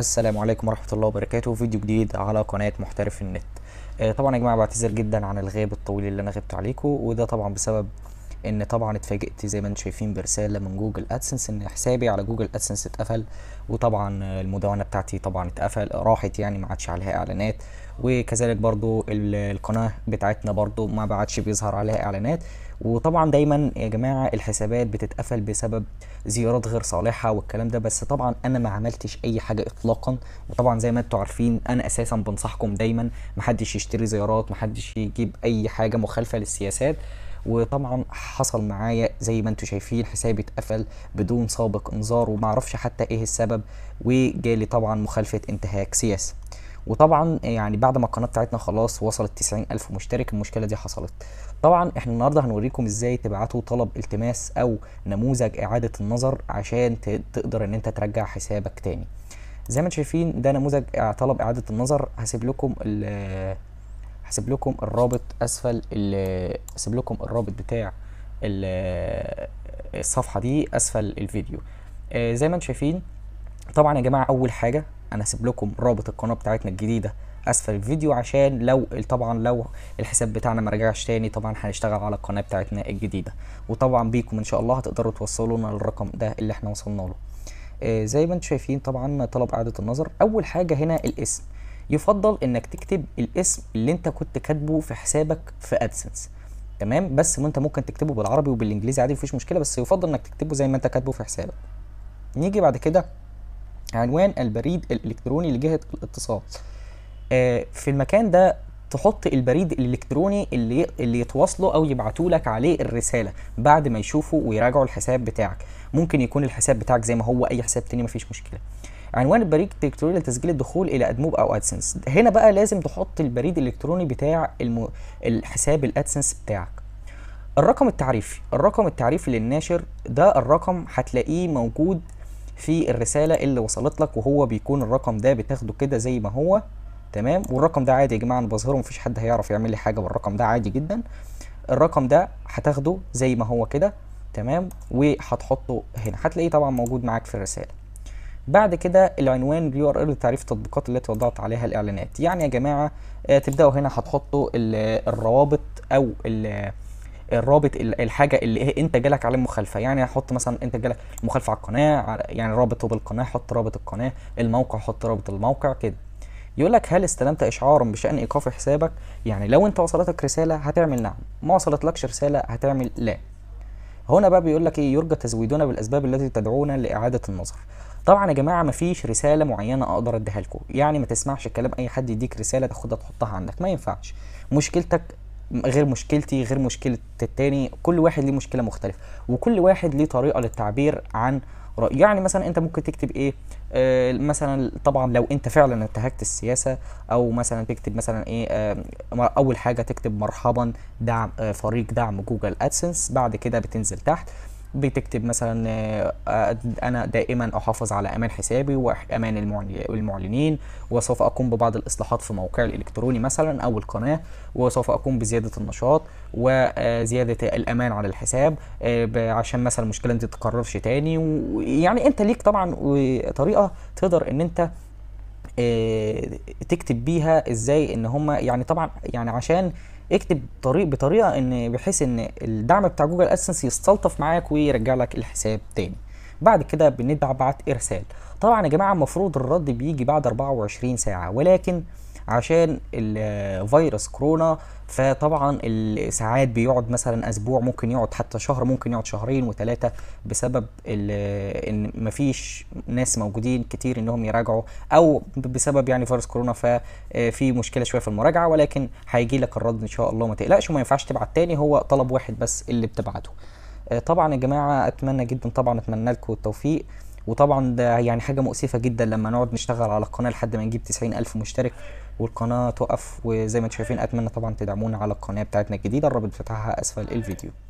السلام عليكم ورحمة الله وبركاته فيديو جديد على قناة محترف النت آه، طبعا يا جماعة بعتذر جدا عن الغياب الطويل اللي انا غبت عليكم وده طبعا بسبب ان طبعا اتفاجئت زي ما انتم شايفين برساله من جوجل ادسنس ان حسابي على جوجل ادسنس اتقفل وطبعا المدونه بتاعتي طبعا اتقفل راحت يعني ما عادش عليها اعلانات وكذلك برضو القناه بتاعتنا برضو ما عادش بيظهر عليها اعلانات وطبعا دايما يا جماعه الحسابات بتتقفل بسبب زيارات غير صالحه والكلام ده بس طبعا انا ما عملتش اي حاجه اطلاقا وطبعا زي ما انتم عارفين انا اساسا بنصحكم دايما محدش يشتري زيارات محدش يجيب اي حاجه مخالفه للسياسات وطبعا حصل معايا زي ما انتم شايفين حسابي اتقفل بدون سابق انذار ومعرفش حتى ايه السبب وجالي طبعا مخالفه انتهاك سياسي وطبعا يعني بعد ما القناه بتاعتنا خلاص وصلت 90000 مشترك المشكله دي حصلت طبعا احنا النهارده هنوريكم ازاي تبعتوا طلب التماس او نموذج اعاده النظر عشان تقدر ان انت ترجع حسابك تاني زي ما انتم شايفين ده نموذج طلب اعاده النظر هسيب لكم هسيب لكم الرابط اسفل هسيب لكم الرابط بتاع الصفحه دي اسفل الفيديو آه، زي ما انتم شايفين طبعا يا جماعه اول حاجه انا هسيب لكم رابط القناه بتاعتنا الجديده اسفل الفيديو عشان لو طبعا لو الحساب بتاعنا ما رجعش تاني طبعا هنشتغل على القناه بتاعتنا الجديده وطبعا بيكم ان شاء الله هتقدروا توصلونا للرقم ده اللي احنا وصلنا له آه زي ما انتم شايفين طبعا طلب اعاده النظر اول حاجه هنا الاسم يفضل انك تكتب الاسم اللي انت كنت كاتبه في حسابك في ادسنس تمام بس انت ممكن تكتبه بالعربي وبالانجليزي عادي مفيش مشكله بس يفضل انك تكتبه زي ما انت كاتبه في حسابك نيجي بعد كده عنوان البريد الالكتروني لجهه الاتصال آه في المكان ده تحط البريد الالكتروني اللي اللي يتواصلوا او يبعتوا لك عليه الرساله بعد ما يشوفوا ويراجعوا الحساب بتاعك ممكن يكون الحساب بتاعك زي ما هو اي حساب تاني مفيش مشكله عنوان البريد الالكتروني لتسجيل الدخول الى ادموب او ادسنس هنا بقى لازم تحط البريد الالكتروني بتاع الم... الحساب الادسنس بتاعك الرقم التعريفي الرقم التعريفي للناشر ده الرقم هتلاقيه موجود في الرسالة اللي وصلت لك وهو بيكون الرقم ده بتاخده كده زي ما هو تمام والرقم ده عادي يا جماعة انا بظهره مفيش حد هيعرف يعمل لي حاجة بالرقم ده عادي جدا الرقم ده هتاخده زي ما هو كده تمام وهتحطه هنا هتلاقيه طبعا موجود معاك في الرسالة بعد كده العنوان اليو ار ال لتعريف التطبيقات التي وضعت عليها الاعلانات يعني يا جماعه آه، تبداوا هنا هتحطوا الروابط او الرابط الحاجه اللي انت جالك عليه مخالفه يعني هحط مثلا انت جالك مخالفه على القناه يعني رابطه بالقناه حط رابط القناه الموقع حط رابط الموقع كده يقول لك هل استلمت اشعارا بشان ايقاف حسابك يعني لو انت وصلتك رساله هتعمل نعم ما وصلتلكش رساله هتعمل لا هنا بقى بيقول لك ايه يرجى تزويدنا بالاسباب التي تدعونا لاعاده النظر طبعا يا جماعه مفيش رساله معينه اقدر اديها لكم يعني ما تسمعش الكلام اي حد يديك رساله تاخدها تحطها عندك ما ينفعش مشكلتك غير مشكلتي غير مشكله التاني كل واحد ليه مشكله مختلفه وكل واحد ليه طريقه للتعبير عن رأي يعني مثلا انت ممكن تكتب ايه آه، مثلا طبعا لو انت فعلا انتهكت السياسه او مثلا تكتب مثلا ايه آه، اول حاجه تكتب مرحبا دعم آه، فريق دعم جوجل ادسنس بعد كده بتنزل تحت بتكتب مثلا آه، انا دائما احافظ على امان حسابي وامان المعلنين وسوف اقوم ببعض الاصلاحات في موقعي الالكتروني مثلا او القناه وسوف اقوم بزياده النشاط وزياده الامان على الحساب آه، عشان مثلا المشكله دي تتكررش تاني ويعني انت ليك طبعا آه، طريقه تقدر ان انت آه، تكتب بيها ازاي ان هم يعني طبعا يعني عشان اكتب طريق بطريقه ان بحيث ان الدعم بتاع جوجل ادسنس يستلطف معاك ويرجع لك الحساب تاني بعد كده بنبعت ارسال طبعا يا جماعه المفروض الرد بيجي بعد 24 ساعه ولكن عشان الفيروس كورونا فطبعا ساعات بيقعد مثلا اسبوع ممكن يقعد حتى شهر ممكن يقعد شهرين وثلاثه بسبب ان مفيش ناس موجودين كتير انهم يراجعوا او بسبب يعني فيروس كورونا ففي مشكله شويه في المراجعه ولكن هيجي لك الرد ان شاء الله ما تقلقش وما ينفعش تبعت تاني هو طلب واحد بس اللي بتبعته آه، طبعا يا جماعه اتمنى جدا طبعا اتمنى لكم التوفيق وطبعا ده يعني حاجه مؤسفه جدا لما نقعد نشتغل على القناه لحد ما نجيب 90000 مشترك والقناه توقف وزي ما انتم شايفين اتمنى طبعا تدعمونا على القناه بتاعتنا الجديده الرابط بتاعها اسفل الفيديو